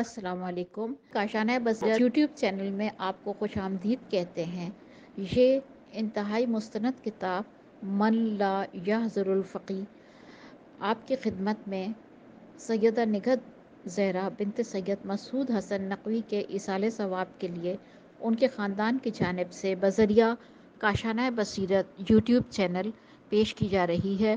असलकुम काशाना buzzer YouTube channel में आपको खुश आमदीद कहते हैं ये इंतहाई मुस्तंद किताब मन ला यहज़ुल्फ़ी आपकी खिदमत में सैदा निगत जहरा बिनत सैद मसूद हसन नकवी के इसाले सवाब के लिए उनके ख़ानदान की जानब से बजरिया काशाना बसरत यूट्यूब चैनल पेश की जा रही है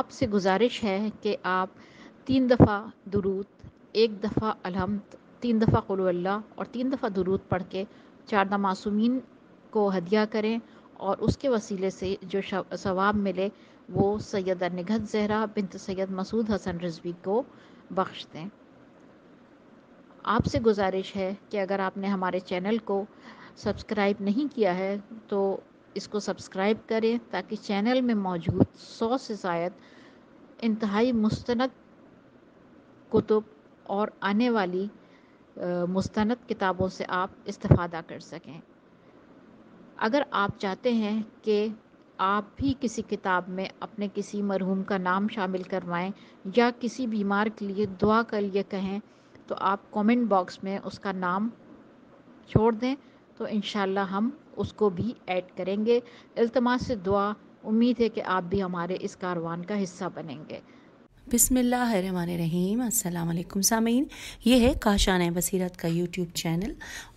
आपसे गुजारिश है कि आप तीन दफ़ा दुरूद एक दफ़ा अलहमद तीन दफ़ा कुल्ला और तीन दफ़ा दरूद पढ़ के चारदा मासूमिन को हदिया करें और उसके वसीले से जो सवाब मिले वो सैद निगत जहरा बिनत सैद मसूद हसन रजवी को बख्श दें आपसे गुजारिश है कि अगर आपने हमारे चैनल को सब्सक्राइब नहीं किया है तो इसको सब्सक्राइब करें ताकि चैनल में मौजूद सौ से शायद इंतहाई मुस्तनद कुतुब और आने वाली मुस्ंद किताबों से आप इस्तफ़ादा कर सकें अगर आप चाहते हैं कि आप भी किसी किताब में अपने किसी मरहूम का नाम शामिल करवाएं या किसी बीमार के लिए दुआ कर लिए कहें तो आप कमेंट बॉक्स में उसका नाम छोड़ दें तो इन हम उसको भी ऐड करेंगे अल्तमास से दुआ उम्मीद है कि आप भी हमारे इस कारवान का हिस्सा बनेंगे बिसमीम अल्लाम सामीन ये है काशान बसीरत का यूट्यूब चैनल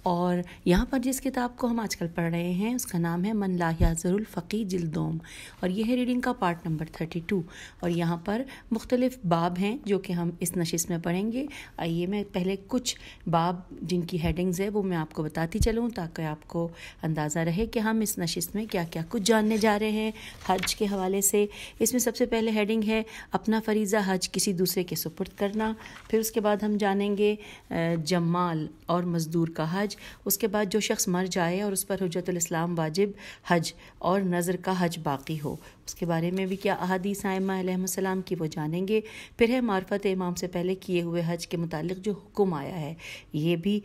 और यहाँ पर जिस किताब को हम आजकल पढ़ रहे हैं उसका नाम है मन लाहियाज़रफ़ी जिल्दोम और यह है रीडिंग का पार्ट नंबर थर्टी टू और यहाँ पर मुख्तलिफ़ बाब हैं जो कि हम इस नशिश में पढ़ेंगे आइए मैं पहले कुछ बाब जिनकी हेडिंग्स है वो मैं आपको बताती चलूँ ताकि आपको अंदाज़ा रहे कि हम इस नशिश में क्या क्या कुछ जानने जा रहे हैं हज के हवाले से इसमें सबसे पहले हेडिंग है अपना फरीज़ा दूसरा हज किसी दूसरे के सुपुर्द करना फिर उसके बाद हम जानेंगे जमाल और मज़दूर का हज उसके बाद जो शख्स मर जाए और उस पर हजरतलाम वाजिब हज और नज़र का हज बाकी हो उसके बारे में भी क्या अहदीस आयमा की वो जानेंगे फिर है मार्फत इमाम से पहले किए हुए हज के मुतालिक जो हुक्म आया है ये भी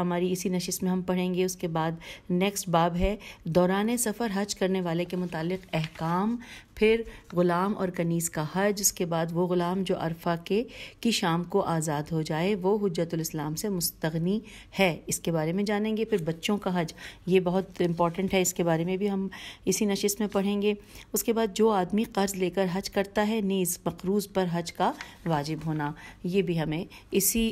हमारी इसी नशिस में हम पढ़ेंगे उसके बाद नेक्स्ट बाब है दौरान सफ़र हज करने वाले के मुतालिक अहकाम फिर ग़ुलाम और कनीस का हज उसके बाद वो ग़ुलाम जो अरफा के की शाम को आज़ाद हो जाए वो हजतलाम से मुस्तगनी है इसके बारे में जानेंगे फिर बच्चों का हज ये बहुत इंपॉर्टेंट है इसके बारे में भी हम इसी नशिस्त में पढ़ेंगे उसके बाद जो आदमी कर्ज़ लेकर हज करता है नीज़ मकरूज़ पर हज का वाजिब होना ये भी हमें इसी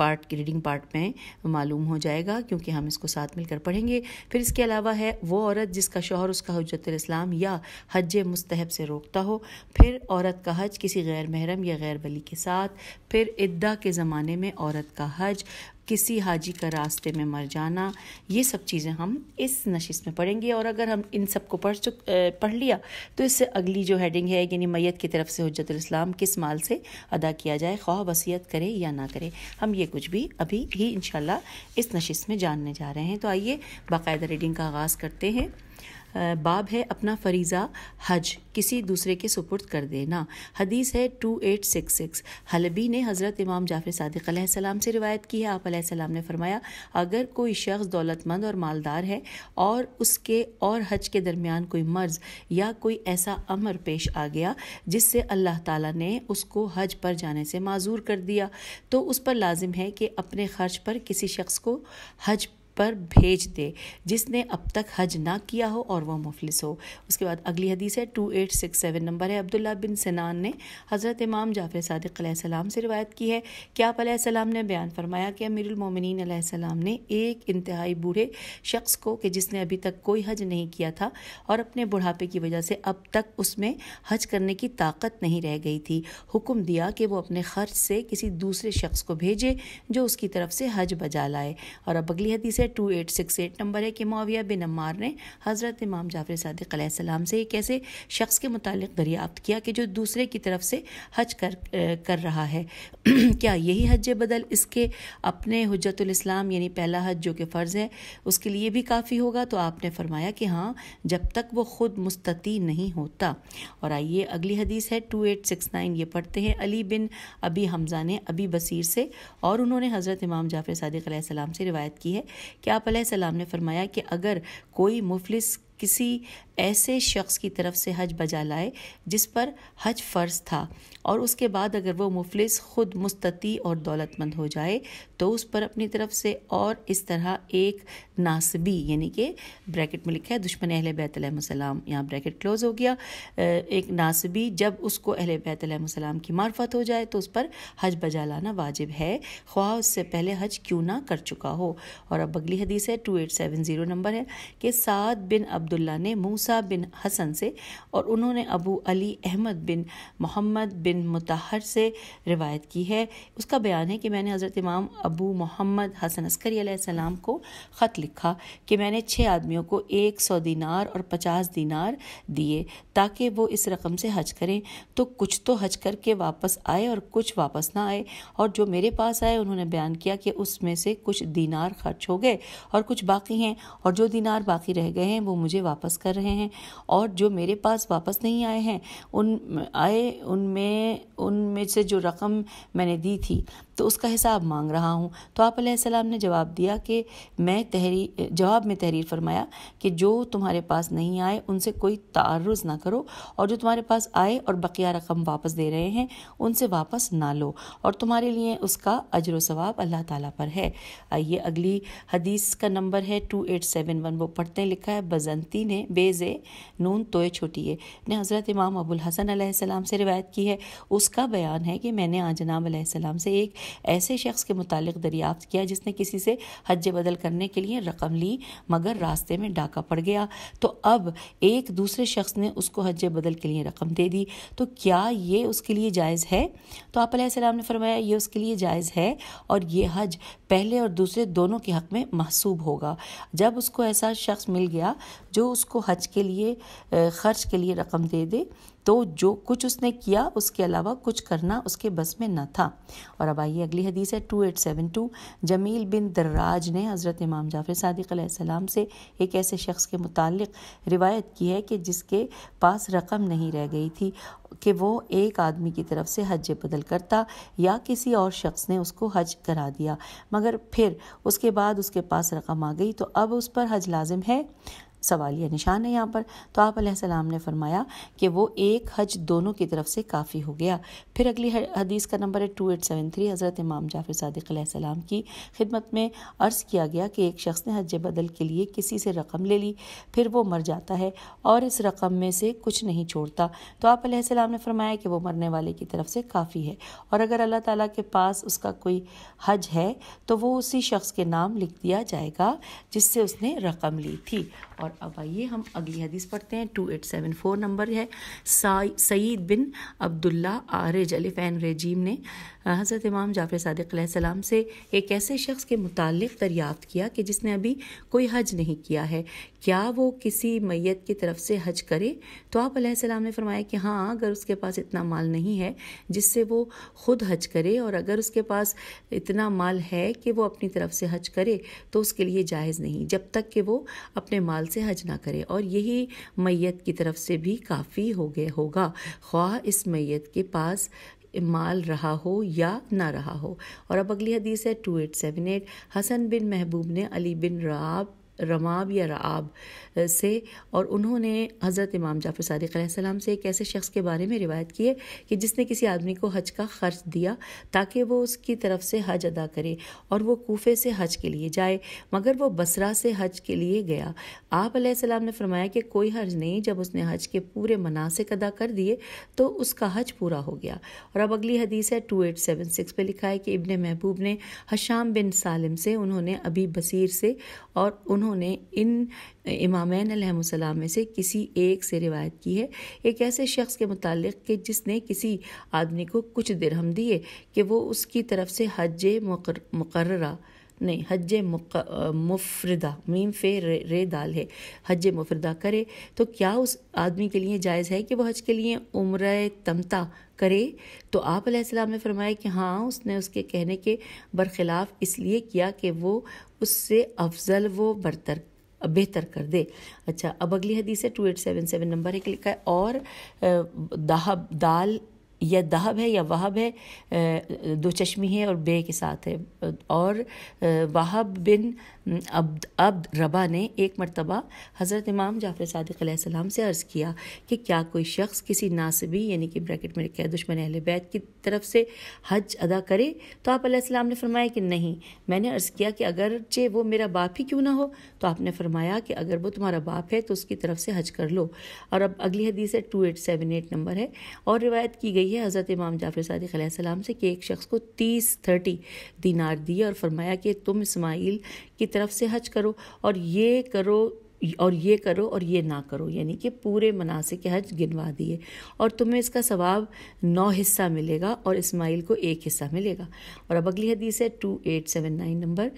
पार्ट रीडिंग पार्ट में मालूम हो जाएगा क्योंकि हम इसको साथ मिलकर पढ़ेंगे फिर इसके अलावा है वो औरत जिसका शोहर उसका हजतलाम या हज मुस्तहब से रोकता हो फिर औरत का हज किसी गैर महरम या गैर वली के साथ फिर इद्दा के ज़माने में औरत का हज किसी हाजी का रास्ते में मर जाना ये सब चीज़ें हम इस नशिस में पढ़ेंगे और अगर हम इन सब को पढ़ चुक पढ़ लिया तो इससे अगली जो हेडिंग है यानी मैत की तरफ से हजतम किस माल से अदा किया जाए ख्वाह वसीयत करे या ना करे हम ये कुछ भी अभी ही इन इस नशिस में जानने जा रहे हैं तो आइए बाकायदा रीडिंग का आगाज़ करते हैं बाब है अपना फरीज़ा हज किसी दूसरे के सुपुर्द कर देना हदीस है टू एट सिक्स सिक्स हलबी ने हज़रत इमाम जाफर सदक से रिवायत की है आप ने फरमाया अगर कोई शख्स दौलतमंद और मालदार है और उसके और हज के दरमियान कोई मर्ज या कोई ऐसा अमर पेश आ गया जिससे अल्लाह ताली ने उसको हज पर जाने से माजूर कर दिया तो उस पर लाजिम है कि अपने खर्च पर किसी शख्स को हज पर भेज दे जिसने अब तक हज ना किया हो और वह मुफलिस हो उसके बाद अगली हदीस है two eight six seven number है अब्दुल्ला बिन सिनान ने हज़रत इमाम जाफर सदक से रिवायत की है क्या आप सलाम ने बयान फरमाया कि अमीरमिन सलाम ने एक इंतहाई बूढ़े शख्स को कि जिसने अभी तक कोई हज नहीं किया था और अपने बुढ़ापे की वजह से अब तक उसमें हज करने की ताकत नहीं रह गई थी हुक्म दिया कि वह अपने खर्च से किसी दूसरे शख्स को भेजे जो उसकी तरफ से हज बजा लाए और अब अगली हदीस है है two eight six eight number है कि माविया बिन अम्मार ने हज़रत इमाम जाफर सदक से एक ऐसे शख्स के मुतालिक दरियाफ्त किया कि जो दूसरे की तरफ से हज कर कर रहा है क्या यही हज बदल इसके अपने हजतलाम यानी पहला हज जो कि फ़र्ज़ है उसके लिए भी काफ़ी होगा तो आपने फरमाया कि हाँ जब तक वो ख़ुद मुस्ती नहीं होता और आइए अगली हदीस है टू एट सिक्स नाइन ये पढ़ते हैं अली बिन अबी हमज़ा ने अबी बसीर से और उन्होंने हज़रत इमाम जाफर सदक से रिवायत की है क्या आप सलाम ने फरमाया कि अगर कोई मुफलिस किसी ऐसे शख्स की तरफ से हज बजा लाए जिस पर हज फ़र्ज था और उसके बाद अगर वो मुफलिस ख़ुद मुस्ती और दौलतमंद हो जाए तो उस पर अपनी तरफ से और इस तरह एक नासबी यानी कि ब्रैकेट में लिखा है दुश्मन अहल बैतलम यहाँ ब्रैकेट क्लोज हो गया एक नासबी जब उसको अहल बैतलम की मार्फत हो जाए तो उस पर हज बजा लाना वाजिब है ख्वाह उससे पहले हज क्यों ना कर चुका हो और अब अगली हदीस है two eight seven zero number है कि सात बिन अब अब्दुल्ला ने मूसा बिन हसन से और उन्होंने अबू अली अहमद बिन मोहम्मद बिन मुतहर से रिवायत की है उसका बयान है कि मैंने हज़रत इमाम अबू मोहम्मद हसन अस्करी सलाम को ख़त लिखा कि मैंने छः आदमियों को एक सौ दिनार और पचास दिनार दिए ताकि वो इस रकम से हज करें तो कुछ तो हज करके वापस आए और कुछ वापस ना आए और जो मेरे पास आए उन्होंने बयान किया कि उसमें से कुछ दिनार खर्च हो गए और कुछ बाकी हैं और जो दिनार बाकी रह गए हैं वो मुझे मुझे वापस कर रहे हैं और जो मेरे पास वापस नहीं आए हैं उन आए उनमें उनमें से जो रकम मैंने दी थी तो उसका हिसाब मांग रहा हूँ तो आप सलाम ने जवाब दिया कि मैं तहरी जवाब में तहरीर फरमाया कि जो तुम्हारे पास नहीं आए उनसे कोई तारुज़ ना करो और जो तुम्हारे पास आए और बकिया रकम वापस दे रहे हैं उनसे वापस ना लो और तुम्हारे लिए उसका अजर वाब अल्लाह ताला पर है आइए अगली हदीस का नंबर है टू एट सेवन वन वो पढ़ते हैं लिखा है बजंती ने बेजे नून छोटी है ने हज़रत इमाम अबुल हसन सलाम से रिवायत की है उसका बयान है कि मैंने आज जनाब से एक ऐसे शख्स के मुतालिक दरियाफ्त किया जिसने किसी से हज बदल करने के लिए रकम ली मगर रास्ते में डाका पड़ गया तो अब एक दूसरे शख्स ने उसको हज बदल के लिए रकम दे दी तो क्या ये उसके लिए जायज़ है तो आप ने फरमाया ये उसके लिए जायज़ है और ये हज पहले और दूसरे दोनों के हक़ में महसूब होगा जब उसको ऐसा शख्स मिल गया जो उसको हज के लिए खर्च के लिए रकम दे दे तो जो कुछ उसने किया उसके अलावा कुछ करना उसके बस में न था और अब आइए अगली हदीस है टू एट सेवन टू जमील बिन दर्राज ने हज़रत इमाम जाफर सदक से एक ऐसे शख्स के मुतालिक रिवायत की है कि जिसके पास रकम नहीं रह गई थी कि वो एक आदमी की तरफ से हज बदल करता या किसी और शख्स ने उसको हज करा दिया मगर फिर उसके बाद उसके पास रकम आ गई तो अब उस पर हज लाजिम है सवाल या निशान है यहाँ पर तो आप सलाम ने फरमाया कि वो एक हज दोनों की तरफ से काफ़ी हो गया फिर अगली हदीस का नंबर है टू एट सेवन थ्री हज़रत इमाम जाफर सदक़लम की खिदमत में अर्ज़ किया गया कि एक शख्स ने हज बदल के लिए किसी से रकम ले ली फिर वो मर जाता है और इस रकम में से कुछ नहीं छोड़ता तो आप सलाम ने फरमाया कि वो मरने वाले की तरफ से काफ़ी है और अगर अल्लाह ताली के पास उसका कोई हज है तो वो उसी शख्स के नाम लिख दिया जाएगा जिससे उसने रकम ली थी और और अब आइए हम अगली हदीस पढ़ते हैं two eight seven four number है सईद बिन अब्दुल्ला आर जलिफ़ैन रेजीम ने हज़रत इमाम जाफ़र सदक़ से एक ऐसे शख्स के मुतल दरियाफ़्त किया कि जिसने अभी कोई हज नहीं किया है क्या वो किसी मैत की तरफ से हज करे तो आप सलाम ने फरमाया कि हाँ अगर उसके पास इतना माल नहीं है जिससे वो खुद हज करे और अगर उसके पास इतना माल है कि वो अपनी तरफ से हज करे तो उसके लिए जायज़ नहीं जब तक कि वो अपने माल से हज ना करे और यही मैत की तरफ से भी काफ़ी हो गए होगा ख्वाह इस मैत के पास इमाल रहा हो या ना रहा हो और अब अगली हदीस है टू एट सेवन एट हसन बिन महबूब ने अली बिन राब रमाब या रआब से और उन्होंने हज़रत इमाम जाफ़र सदक सलाम से एक ऐसे शख्स के बारे में रिवायत की है कि जिसने किसी आदमी को हज का खर्च दिया ताकि वो उसकी तरफ से हज अदा करे और वो कोफे से हज के लिए जाए मगर वो बसरा से हज के लिए गया आप सलाम ने फरमाया कि कोई हज नहीं जब उसने हज के पूरे मनासिक अदा कर दिए तो उसका हज पूरा हो गया और अब अगली हदीस है टू एट सेवन सिक्स पर लिखा है कि इबन महबूब ने हशाम बिन सालम से उन्होंने अभी बसीर से और उन्होंने उन्होंने इन इमामैन अलहसलाम में से किसी एक से रिवायत की है एक ऐसे शख्स के मुतालिक के जिसने किसी आदमी को कुछ दिरहम दिए कि वो उसकी तरफ से हज मुकर नहीं हज मुफरदा मीम फे रे दाल है हज मुफरदा करे तो क्या उस आदमी के लिए जायज़ है कि वह हज के लिए उम्र तमता करे तो आप आपलाम ने फरमाया कि हाँ उसने उसके कहने के बरखिलाफ़ इसलिए किया कि वो उससे अफजल वो बरतर बेहतर कर दे अच्छा अब अगली हदीस है two eight seven seven number एक लिखा है और दहब दाल या दहब है या वहब है दो चश्मी है और बे के साथ है और वहब बिन हम्म, अब अब्द रबा ने एक मरतबा हज़रत इमाम जाफ़र सदक से अर्ज़ किया कि क्या कोई शख्स किसी नासबी यानी कि ब्रैकेट में क्या दुश्मन अहल बैत की तरफ से हज अदा करे तो आप ने फरमाया कि नहीं मैंने अर्ज़ किया कि अगरचे वो मेरा बाप ही क्यों ना हो तो आपने फरमाया कि अगर वो तुम्हारा बाप है तो उसकी तरफ से हज कर लो और अब अगली हदीस है two eight seven eight number है और रिवायत की गई है हज़रत इमाम जाफ़र सदक से कि एक शख्स को तीस थर्टी दिनार दिए और फरमाया कि तुम इसमाइल की तरफ से हज करो और ये करो और ये करो और ये ना करो यानी कि पूरे मनासिक हज गिनवा दिए और तुम्हें इसका सवाब नौ हिस्सा मिलेगा और इस्माइल को एक हिस्सा मिलेगा और अब अगली हदीस है two eight seven nine number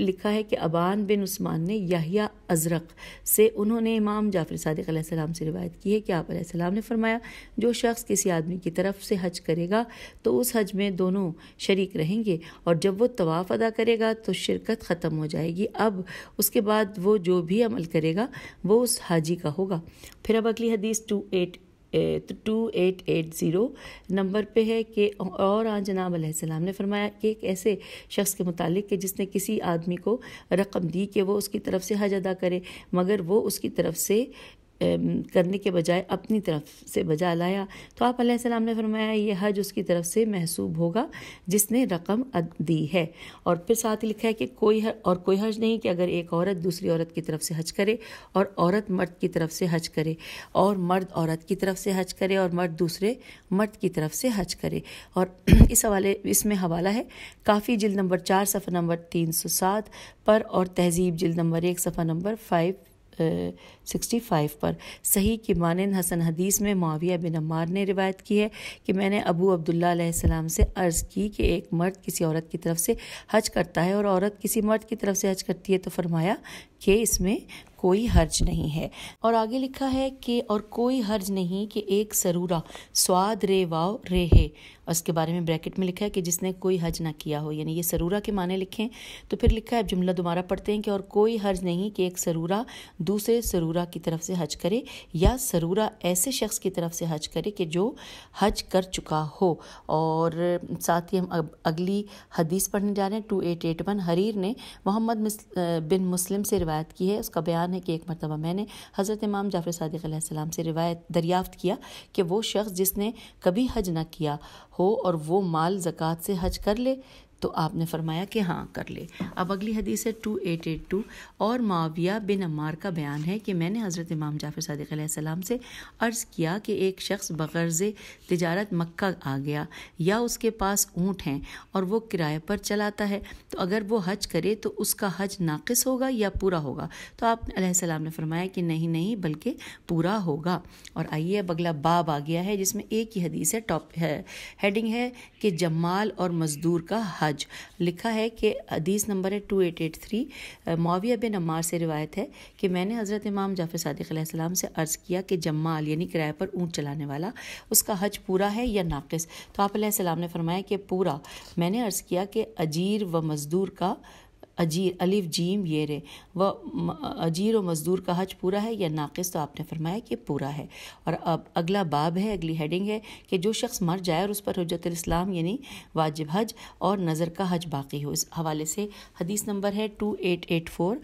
लिखा है कि अबान बिन उस्मान ने याहिया अजरक से उन्होंने इमाम जाफर सदक से रिवायत की है कि आप सलाम ने फरमाया जो शख्स किसी आदमी की तरफ से हज करेगा तो उस हज में दोनों शरीक रहेंगे और जब वो तवाफ़ अदा करेगा तो शिरकत ख़त्म हो जाएगी अब उसके बाद वो जो भी अमल करेगा वो उस हाजी का होगा फिर अब अगली हदीस two eight two eight eight zero number पे है कि और आ जनाब आसमाम ने फरमाया कि एक ऐसे शख्स के मुतालिक कि जिसने किसी आदमी को रकम दी कि वो उसकी तरफ से हज अदा करे मगर वो उसकी तरफ से करने के बजाय अपनी तरफ से बजा लाया तो आप सलाम ने फरमाया ये हज उसकी तरफ से महसूब होगा जिसने रकम दी है और फिर साथ लिखा है कि कोई हर, और कोई हज नहीं कि अगर एक औरत दूसरी औरत की तरफ से हज करे और औरत मर्द की तरफ से हज करे और मर्द औरत की तरफ से हज करे और मर्द दूसरे मर्द की तरफ से हज करे और इस हवाले इसमें हवाला है काफ़ी जिल्द नंबर चार सफ़ा नंबर तीन सौ सात पर और तहजीब जिल्द नंबर एक सफ़ा नंबर फाइव सिक्सटी फाइव पर सही कि मानन हसन हदीस में माविया बिन अमार ने रिवायत की है कि मैंने अबू अब्दुल्लाम से अर्ज़ की कि एक मर्द किसी औरत की तरफ से हज करता है और औरत किसी मर्द की तरफ से हज करती है तो फरमाया कि इसमें कोई हर्ज नहीं है और आगे लिखा है कि और कोई हर्ज नहीं कि एक सरूरा स्वाद रे वाव रे है उसके बारे में ब्रैकेट में लिखा है कि जिसने कोई हज ना किया हो यानी ये सरूरा के माने लिखें तो फिर लिखा है जुमला दोबारा पढ़ते हैं कि और कोई हर्ज नहीं कि एक सरूरा दूसरे सरूरा की तरफ से हज करे या सरूरा ऐसे शख्स की तरफ से हज करे कि जो हज कर चुका हो और साथ ही हम अब अगली हदीस पढ़ने जा रहे हैं टू एट एट वन हरीर ने मोहम्मद बिन मुस्लिम से रिवायत रवायत की है उसका बयान है कि एक मरतबा मैंने हज़रत इमाम जाफ़र सदक़ से रिवायत दरियाफ़त किया कि वो शख्स जिसने कभी हज ना किया हो और वो माल ज़क़़त से हज कर ले तो आपने फरमाया कि हाँ कर ले अब अगली हदीस है टू एट एट टू और माविया बिन अमार का बयान है कि मैंने हज़रत इमाम जाफ़िर सदक सलाम से अर्ज़ किया कि एक शख्स बगर्ज़ तजारत मक्का आ गया या उसके पास ऊँट हैं और वो किराए पर चलाता है तो अगर वो हज करे तो उसका हज नाकस होगा या पूरा होगा तो आप सलाम ने फरमाया कि नहीं नहीं बल्कि पूरा होगा और आइए अब अगला बाब आ गया है जिसमें एक ही हदीस है टॉप है हेडिंग है कि जमाल और मज़दूर का हज हज लिखा है कि हदीस नंबर है टू एट एट थ्री माविया बिन अम्मार से रिवायत है कि मैंने हज़रत इमाम जाफ़र सदक़्लाम से अर्ज़ किया कि जम्माल यानी किराए पर ऊँट चलाने वाला उसका हज पूरा है या नाकस तो आप ने फरमाया कि पूरा मैंने अर्ज़ किया कि अजीर व मज़दूर का अजीर अलिफ जीम ये रे व अजीर व मज़दूर का हज पूरा है या नाक़ तो आपने फरमाया कि पूरा है और अब अगला बाब है अगली हेडिंग है कि जो शख्स मर जाए और उस पर हजरत इस्लाम यानी वाजिब हज और नज़र का हज बाकी हो इस हवाले से हदीस नंबर है टू एट एट फोर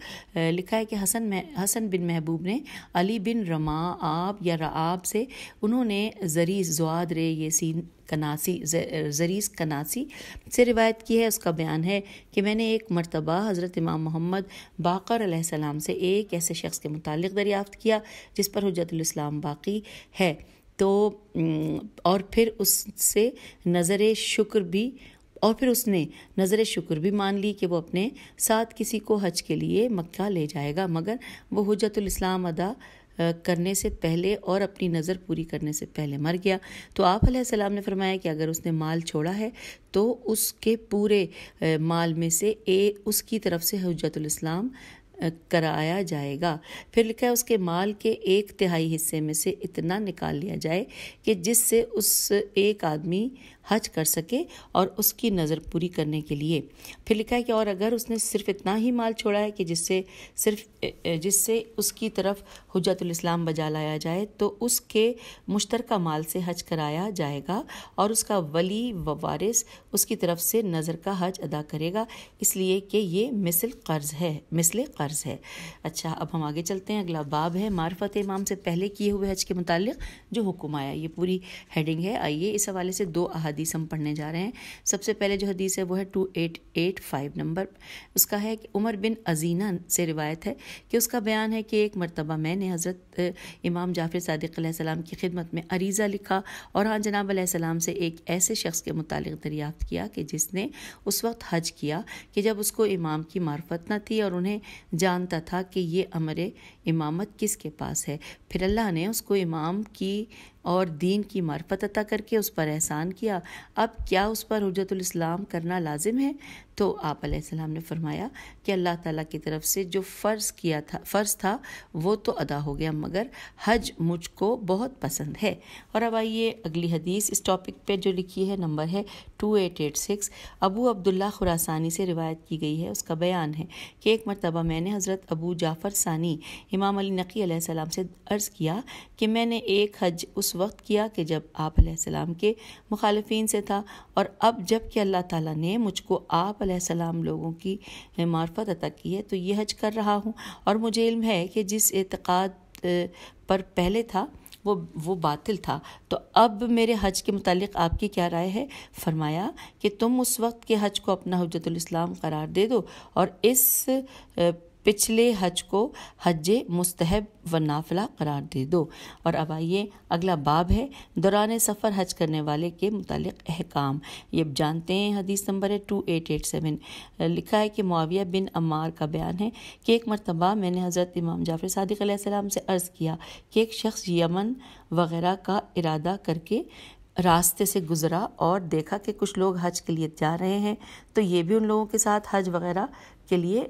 लिखा है कि हसन में हसन बिन महबूब ने अली बिन रमा आब या रब से उन्होंने जरी जवाद रे ये सीन कनासी जरीस कनासी से रिवायत की है उसका बयान है कि मैंने एक मरतबा हज़रत इमाम मोहम्मद बाकर सलाम से एक ऐसे शख्स के मुतालिक दरियाफ़्त किया जिस पर हजरतम बाकी है तो और फिर उससे नज़र शुक्र भी और फिर उसने नज़र शुक्र भी मान ली कि वो अपने साथ किसी को हज के लिए मक्का ले जाएगा मगर वो हजतुल अदा करने से पहले और अपनी नज़र पूरी करने से पहले मर गया तो आप सलाम ने फरमाया कि अगर उसने माल छोड़ा है तो उसके पूरे माल में से ए उसकी तरफ से हजतुलस्लाम कराया जाएगा फिर लिखा है उसके माल के एक तिहाई हिस्से में से इतना निकाल लिया जाए कि जिससे उस एक आदमी हज कर सके और उसकी नज़र पूरी करने के लिए फिर लिखा है कि और अगर उसने सिर्फ इतना ही माल छोड़ा है कि जिससे सिर्फ जिससे उसकी तरफ हजतुलस्लाम बजा लाया जाए तो उसके मुश्तर माल से हज कराया जाएगा और उसका वली व वारिस उसकी तरफ से नज़र का हज अदा करेगा इसलिए कि ये मिसल कर्ज़ है मिसल कर्ज़ है अच्छा अब हम आगे चलते हैं अगला बाब है मार्फत इमाम से पहले किए हुए हज के मुतल जो हुक्म आया ये पूरी हेडिंग है आइए इस हवाले से दो अहद हदीस हम पढ़ने जा रहे हैं सबसे पहले जो हदीस है वो है two eight eight five number उसका है कि उमर बिन अजीना से रिवायत है कि उसका बयान है कि एक मरतबा मैंने हज़रत इमाम जाफ़िर सदक़ाम सलाम की खिदमत में अरीज़ा लिखा और हाँ जनाब आसमाम से एक ऐसे शख्स के मुतालिक दरियाफ़त किया कि जिसने उस वक्त हज किया कि जब उसको इमाम की मार्फत न थी और उन्हें जानता था कि ये अमर इमामत किसके पास है फिर अल्लाह ने उसको इमाम की और दीन की मार्फत अता करके उस पर एहसान किया अब क्या उस पर हजरतुल इस्लाम करना लाजिम है तो आप सलाम ने फरमाया कि अल्लाह ताला की तरफ से जो फ़र्ज़ किया था फ़र्ज़ था वो तो अदा हो गया मगर हज मुझको बहुत पसंद है और अब आइए अगली हदीस इस टॉपिक पे जो लिखी है नंबर है टू एट एट सिक्स अबू अब्दुल्ला खुरासानी से रिवायत की गई है उसका बयान है कि एक मरतबा मैंने हज़रत अबू जाफ़र सानी इमाम अली नकी सलाम से अर्ज़ किया कि मैंने एक हज उस वक्त किया कि जब आप सलाम के मुखालफी से था और अब जबकि अल्लाह ताला ने मुझको आप अलैहिस्सलाम लोगों की मार्फत अता की है तो ये हज कर रहा हूँ और मुझे इल्म है कि जिस एतक़ाद पर पहले था वो वो बातिल था तो अब मेरे हज के मुतालिक आपकी क्या राय है फरमाया कि तुम उस वक्त के हज को अपना हजतुल इस्लाम करार दे दो और इस पिछले हज को हज मुस्तहब व नाफिला करार दे दो और अब आइए अगला बाब है दौरान सफ़र हज करने वाले के मुतालिक अहकाम ये जानते हैं हदीस नंबर है टू एट एट सेवन लिखा है कि मुआविया बिन अमार का बयान है कि एक मरतबा मैंने हज़रत इमाम जाफर सदक से अर्ज़ किया कि एक शख्स यमन वगैरह का इरादा करके रास्ते से गुज़रा और देखा कि कुछ लोग हज के लिए जा रहे हैं तो ये भी उन लोगों के साथ हज वगैरह के लिए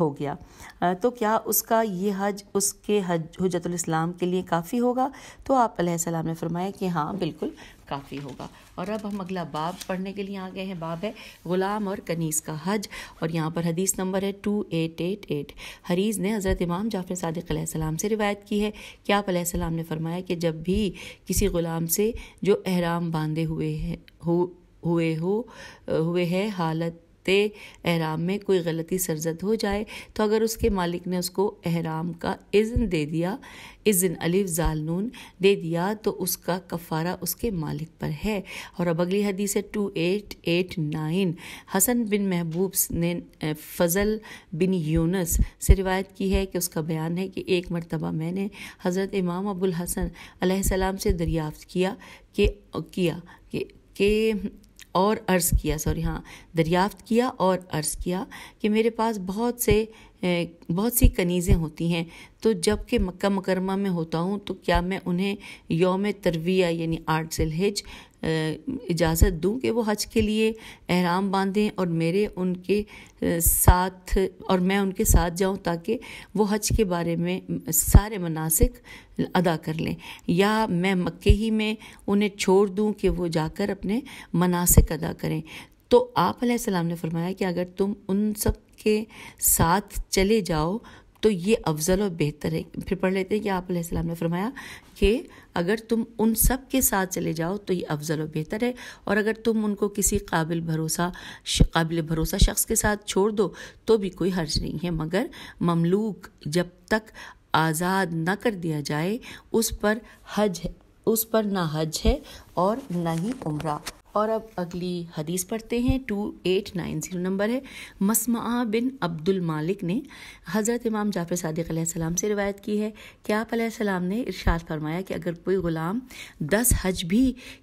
हो गया तो क्या उसका ये हज उसके हज हजतुलस्लाम के लिए काफ़ी होगा तो आप सलाम ने फरमाया कि हाँ बिल्कुल काफ़ी होगा और अब हम अगला बाब पढ़ने के लिए आ गए हैं बाब है ग़ुलाम और कनीस का हज और यहाँ पर हदीस नंबर है टू एट एट एट हरीज़ ने हज़रत इमाम जाफ़र सदक से रिवायत की है कि आप सलाम ने फरमाया कि जब भी किसी ग़ुलाम से जो अहराम बांधे हुए हैं हो हुए हो हुए है हालत वक्त एहराम में कोई गलती सरजद हो जाए तो अगर उसके मालिक ने उसको एहराम का इज़न दे दिया इज़न अलिफ जालनून दे दिया तो उसका कफ़ारा उसके मालिक पर है और अब अगली हदीस है टू एट एट नाइन हसन बिन महबूब ने फजल बिन यूनस से रिवायत की है कि उसका बयान है कि एक मरतबा मैंने हज़रत इमाम अबुल हसन अलैहिस्सलाम से दरियाफ़्त किया कि किया कि और अर्ज़ किया सॉरी हाँ दरियाफ्त किया और अर्ज़ किया कि मेरे पास बहुत से बहुत सी कनीज़ें होती हैं तो जब मक्का मुकरमा में होता हूँ तो क्या मैं उन्हें योम तरविया यानी आर्ट सिलहिज इजाज़त दूँ कि वो हज के लिए एहराम बांधें और मेरे उनके साथ और मैं उनके साथ जाऊँ ताकि वो हज के बारे में सारे मनासिक अदा कर लें या मैं मक्के ही में उन्हें छोड़ दूँ कि वो जाकर अपने मनासिक अदा करें तो आप सलाम ने फरमाया कि अगर तुम उन सब के साथ चले जाओ तो ये अफजल और बेहतर है फिर पढ़ लेते हैं कि आप सलाम ने फरमाया कि अगर तुम उन सब के साथ चले जाओ तो ये अफजल और बेहतर है और अगर तुम उनको किसी काबिल भरोसा काबिल भरोसा शख्स के साथ छोड़ दो तो भी कोई हर्ज नहीं है मगर ममलूक जब तक आज़ाद न कर दिया जाए उस पर हज है उस पर ना हज है और ना ही उम्रा और अब अगली हदीस पढ़ते हैं two eight nine zero number है मसमा बिन अब्दुल मालिक ने हज़रत इमाम जाफ़र सदक सलाम से रिवायत की है कि आप सलाम ने इरशाद फरमाया कि अगर कोई ग़ुलाम दस हज भी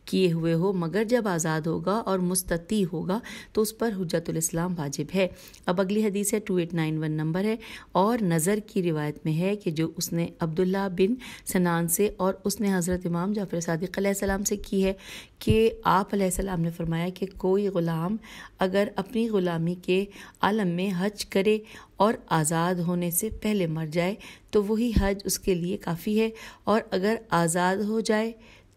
किए हुए हो मगर जब आज़ाद होगा और मुस्ती होगा तो उस पर हजतलाम वाजिब है अब अगली हदीस है two eight nine one number है और नज़र की रिवायत में है कि जो उसने अब्दुल्ला बिन सनान से और उसने हज़रत इमाम जाफ़र सदक सलाम से की है कि आप सलाम ने फरमाया कि कोई ग़ुलाम अगर अपनी ग़ुलामी के आलम में हज करे और आज़ाद होने से पहले मर जाए तो वही हज उसके लिए काफ़ी है और अगर आज़ाद हो जाए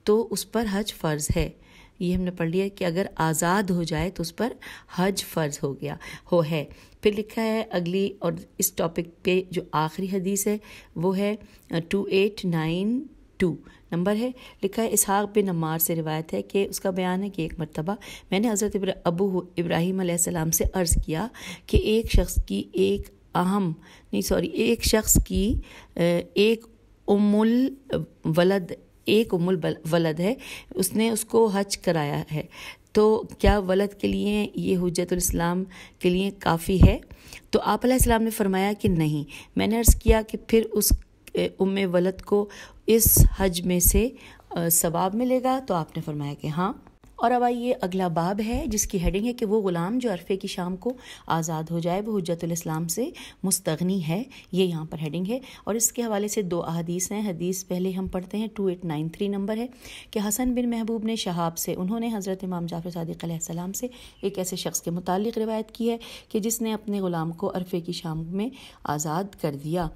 तो उस पर हज फ़र्ज़ है ये हमने पढ़ लिया कि अगर आज़ाद हो जाए तो उस पर हज फ़र्ज़ हो गया हो है फिर लिखा है अगली और इस टॉपिक पे जो आखिरी हदीस है वो है two eight nine two number है लिखा है इसहाक बिन अम्मार से रिवायत है कि उसका बयान है कि एक मरतबा मैंने हज़रत अबू इब्राहिम सलाम से अर्ज़ किया कि एक शख्स की एक अहम नहीं सॉरी एक शख्स की एक उमुल वलद एक उमुल वलद है उसने उसको हज कराया है तो क्या वलद के लिए ये हजतम के लिए काफ़ी है तो आप ने फरमाया कि नहीं मैंने अर्ज़ किया कि फिर उस उम वलद को इस हज में से सवाब मिलेगा तो आपने फरमाया कि हाँ और अब आइए अगला बाब है जिसकी हेडिंग है कि वो ग़ुलाम जो अरफे की शाम को आज़ाद हो जाए वो हजतलाम से मुस्तगनी है ये यहाँ पर हेडिंग है और इसके हवाले से दो अदीस हैं हदीस पहले हम पढ़ते हैं two eight nine three number है कि हसन बिन महबूब ने शहाब से उन्होंने हज़रत इमाम जाफर सदक़ से एक ऐसे शख्स के मुतल रिवायत की है कि जिसने अपने ग़ुलाम को अरफे की शाम में आज़ाद कर दिया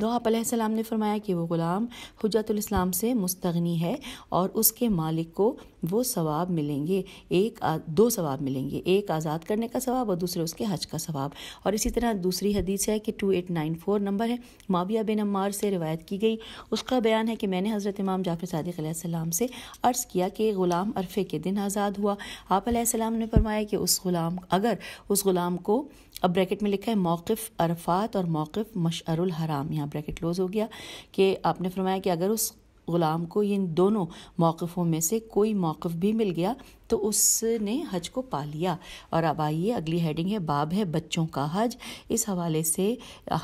दोआसम ने फरमाया कि वो ग़ुलाम हजतलाम से मुस्तगनी है और उसके मालिक को वो सवाब मिलेंगे एक आ, दो सवाब मिलेंगे एक आज़ाद करने का सवाब और दूसरे उसके हज का सवाब और इसी तरह दूसरी हदीस है कि two eight nine four number है माविया बिन अम्मार से रिवायत की गई उसका बयान है कि मैंने हज़रत इमाम जाफर सदक़्याम से अर्ज़ किया कि ग़ुलाम अरफे के दिन आज़ाद हुआ आप ने फरमाया कि उस ग़ुलाम अगर उस ग़ुलाम को अब ब्रैकेट में लिखा है मौक़ अरफात और मौक़ मशरुल हराम यहाँ ब्रैकेट क्लोज हो गया कि आपने फरमाया कि अगर उस ग़ुलाम को इन दोनों मौक़ों में से कोई मौक़ भी मिल गया तो उसने हज को पा लिया और अब आइए अगली हेडिंग है बाब है बच्चों का हज इस हवाले से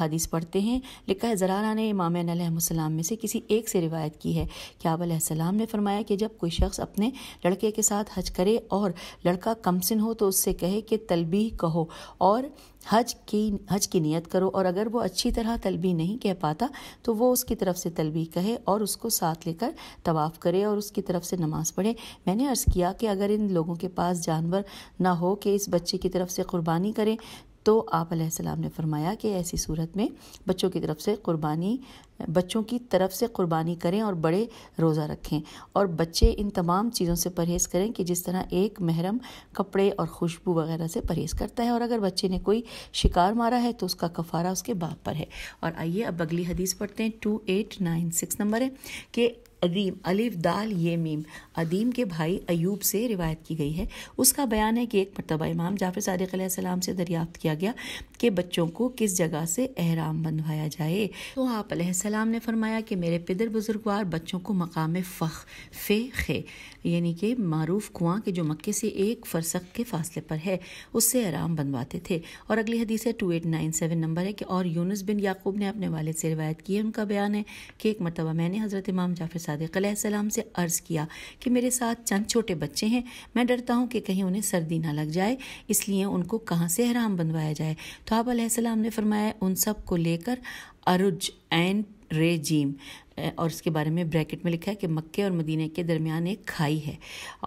हदीस पढ़ते हैं लिखा है जरारा ने इमाम अलैहिस्सलाम में से किसी एक से रिवायत की है कि आप अलैहिस्सलाम ने फरमाया कि जब कोई शख्स अपने लड़के के साथ हज करे और लड़का कमसिन हो तो उससे कहे कि तलबी कहो और हज की हज की नियत करो और अगर वो अच्छी तरह तलबी नहीं कह पाता तो वो उसकी तरफ से तलबी कहे और उसको साथ लेकर तवाफ़ करे और उसकी तरफ से नमाज़ पढ़े मैंने अर्ज़ किया कि अगर इन लोगों के पास जानवर ना हो कि इस बच्चे की तरफ से कुर्बानी करें तो आप सलाम ने फरमाया कि ऐसी सूरत में बच्चों की तरफ से कुर्बानी बच्चों की तरफ से कुर्बानी करें और बड़े रोज़ा रखें और बच्चे इन तमाम चीज़ों से परहेज़ करें कि जिस तरह एक महरम कपड़े और खुशबू वगैरह से परहेज़ करता है और अगर बच्चे ने कोई शिकार मारा है तो उसका कफारा उसके बाप पर है और आइए अब अगली हदीस पढ़ते हैं two eight nine six number है कि अदीम अलिफ दाल ये मीम अदीम के भाई अयूब से रिवायत की गई है उसका बयान है कि एक मरतबा इमाम जाफर सदक से दरियाफ्त किया गया कि बच्चों को किस जगह से अहराम बनवाया जाए तो आप सलाम ने फरमाया कि मेरे पिदर बुजुर्गवार बच्चों को मकाम फ़ख फे खे यानी कि मरूफ कुआं के जो मक्के से एक फरसक के फासले पर है उससे अहराम बनवाते थे और अगली हदीस है two eight nine seven number है कि और यूनस बिन याकूब ने अपने वाले से रिवायत की है उनका बयान है कि एक मरतबा मैंने हज़रत इमाम जाफर सदक सलाम से अर्ज़ किया कि मेरे साथ चंद छोटे बच्चे हैं मैं डरता हूँ कि कहीं उन्हें सर्दी ना लग जाए इसलिए उनको कहाँ से हराम बनवाया जाए तो आप सलाम ने फरमाया उन सब को लेकर अरुज एन रेजीम और इसके बारे में ब्रैकेट में लिखा है कि मक्के और मदीने के दरमियान एक खाई है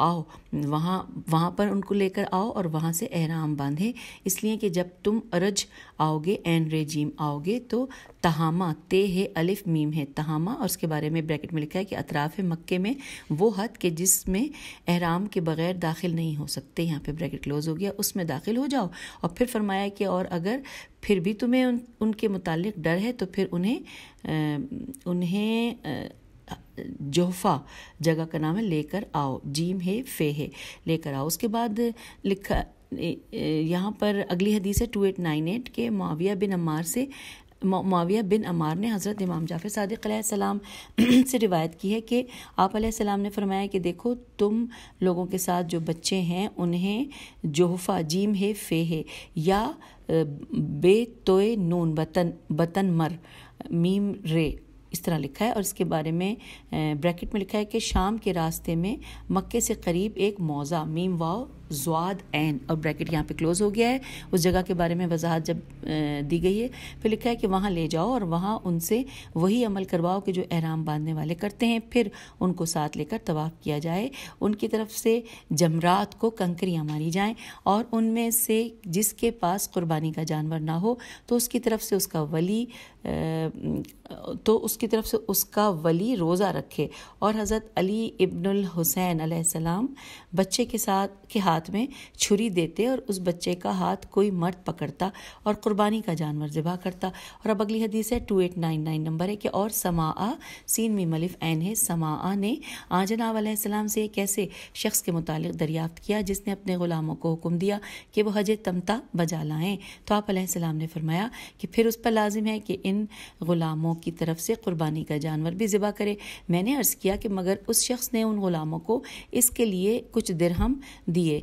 आओ वहाँ वहाँ पर उनको लेकर आओ और वहाँ से एहराम बांधें इसलिए कि जब तुम अरज आओगे एन रेजीम आओगे तो तहामा ते है अलिफ मीम है तहामा और उसके बारे में ब्रैकेट में लिखा है कि अतराफ है मक्के में वो हद के जिसमें एहराम के बगैर दाखिल नहीं हो सकते यहाँ पे ब्रैकेट क्लोज हो गया उसमें दाखिल हो जाओ और फिर फरमाया कि और अगर फिर भी तुम्हें उन, उनके मुतालिक डर है तो फिर उन्हें आ, उन्हें में जोहफा जगह का नाम है लेकर आओ जीम है फे है लेकर आओ उसके बाद लिखा यहाँ पर अगली हदीस है टू एट नाइन एट के माविया बिन अमार से माविया बिन अमार ने हज़रत इमाम जाफ़िर सदक सलाम से रिवायत की है कि आप सलाम ने फरमाया कि देखो तुम लोगों के साथ जो बच्चे हैं उन्हें जोहफा जीम है फे है या बे तोय नून बतन बतन मर मीम रे इस तरह लिखा है और इसके बारे में ब्रैकेट में लिखा है कि शाम के रास्ते में मक्के से करीब एक मौज़ा मीम वाव जुआद एन और ब्रैकेट यहाँ पे क्लोज हो गया है उस जगह के बारे में वजाहत जब दी गई है फिर लिखा है कि वहाँ ले जाओ और वहाँ उनसे वही अमल करवाओ कि जो एहराम बांधने वाले करते हैं फिर उनको साथ लेकर तवाफ़ किया जाए उनकी तरफ से जमरात को कंकरियाँ मारी जाएँ और उनमें से जिसके पास कुर्बानी का जानवर ना हो तो उसकी तरफ से उसका वली तो उसकी तरफ से उसका वली रोज़ा रखे और हज़रत अली इब्नुल हुसैन अलैहिस्सलाम बच्चे के साथ के हाथ हाथ में छुरी देते और उस बच्चे का हाथ कोई मर्द पकड़ता और कुर्बानी का जानवर जबा करता और अब अगली हदीस है two eight nine nine number है कि और समा सीन में मलिफ एन है समा ने आजना आजनाब से एक ऐसे शख्स के मुतालिक दरियाफ्त किया जिसने अपने ग़ुलामों को हुक्म दिया कि वह हज तमता बजा लाएँ तो आप ने फरमाया कि फिर उस पर लाजिम है कि इन ग़ुलामों की तरफ से कुर्बानी का जानवर भी ज़िबा करे मैंने अर्ज़ किया कि मगर उस शख्स ने उन ग़ुलामों को इसके लिए कुछ दिरहम दिए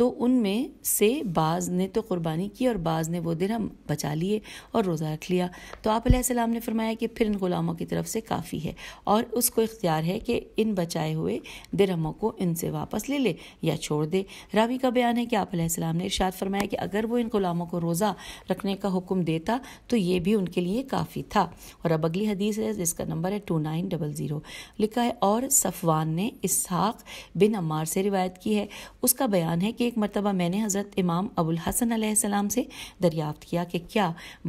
तो उनमें से बाज़ ने तो कुर्बानी की और बाज़ ने वो हम बचा लिए और रोज़ा रख लिया तो आप सलाम ने फरमाया कि फिर इन ग़ुलामों की तरफ से काफ़ी है और उसको इख्तियार है कि इन बचाए हुए दिरहमों को इनसे वापस ले ले या छोड़ दे रावी का बयान है कि आप सलाम ने इर्शाद फरमाया कि अगर वो इन ग़ुलामों को रोज़ा रखने का हुक्म देता तो ये भी उनके लिए काफ़ी था और अब अगली हदीस है जिसका नंबर है टू नाइन डबल ज़ीरो लिखा है और सफवान ने इसहाक बिन अमार से रिवायत की है उसका बयान है कि एक मरतबा मैंने हज़रत इमाम अबुल हसन सलाम से दरियाफ़त किया कि क्या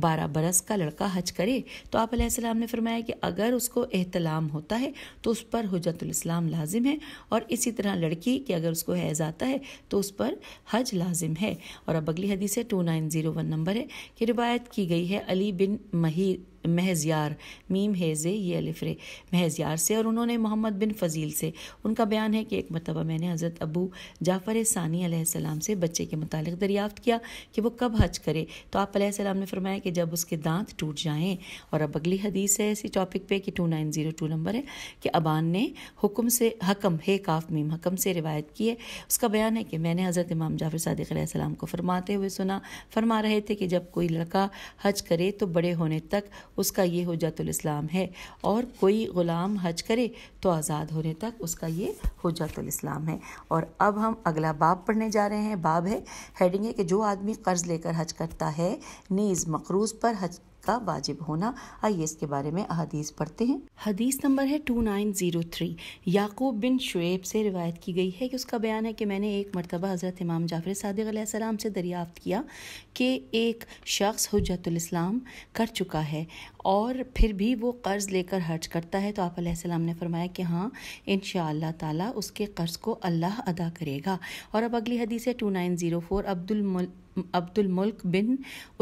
बारह बरस का लड़का हज करे तो आप ने फरमाया कि अगर उसको एहतलाम होता है तो उस पर हजतलाम लाजिम है और इसी तरह लड़की कि अगर उसको हैज़ आता है तो उस पर हज लाजिम है और अब अगली हदीस है two nine zero one number है कि रिवायत की गई है अली बिन मही महज यार मीम जे ये अलिफरे महज यार से और उन्होंने मोहम्मद बिन फजील से उनका बयान है कि एक मरतबा मैंने हज़रत अबू जाफ़र सानी सलाम से बच्चे के मतलब दरियाफ़त किया कि वो कब हज करे तो आप सलाम ने फरमाया कि जब उसके दांत टूट जाएँ और अब अगली हदीस है इसी टॉपिक पे कि two nine zero two number है कि अबान ने हुक्म से हकम हे काफ मीम हकम से रिवायत की है उसका बयान है कि मैंने हज़रत इमाम जाफ़र सदक सलाम को फरमाते हुए सुना फरमा रहे थे कि जब कोई लड़का हज करे तो बड़े होने तक उसका ये हजतुल इस्लाम है और कोई ग़ुलाम हज करे तो आज़ाद होने तक उसका ये हजतुल इस्लाम है और अब हम अगला बाब पढ़ने जा रहे हैं बाब है हेडिंग है कि जो आदमी कर्ज़ लेकर हज करता है नीज़ मकरूज़ पर हज का वाजिब होना आइए इसके बारे में अहदीस पढ़ते हैं हदीस नंबर है टू नाइन ज़ीरो थ्री याकूब बिन शुएब से रिवायत की गई है कि उसका बयान है कि मैंने एक मरतबा हज़रत इमाम जाफर सदक़्लाम से दरियाफ़त किया कि एक शख्स हजतुलस्लाम कर चुका है और फिर भी वो कर्ज़ लेकर हर्ज करता है तो आप ने फरमाया कि हाँ इन ताला उसके कर्ज़ को अल्लाह अदा करेगा और अब अगली हदीस है टू नाइन ज़ीरो फोर अब्दुल अब्दुल मुल्क बिन